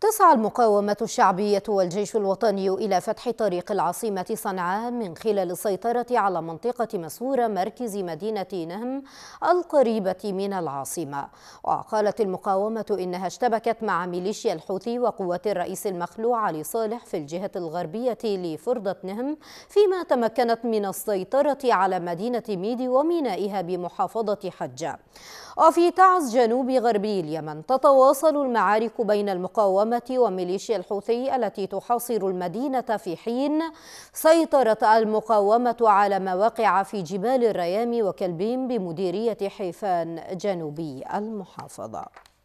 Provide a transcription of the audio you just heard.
تسعى المقاومة الشعبية والجيش الوطني إلى فتح طريق العاصمة صنعاء من خلال السيطرة على منطقة مسورة مركز مدينة نهم القريبة من العاصمة وقالت المقاومة إنها اشتبكت مع ميليشيا الحوثي وقوات الرئيس المخلوع علي صالح في الجهة الغربية لفرضة نهم فيما تمكنت من السيطرة على مدينة ميدي ومينائها بمحافظة حجة وفي تعز جنوب غربي اليمن تتواصل المعارك بين المقاومة المقاومة وميليشيا الحوثي التي تحاصر المدينة في حين سيطرت المقاومة على مواقع في جبال الريام وكلبين بمديرية حيفان جنوبي المحافظة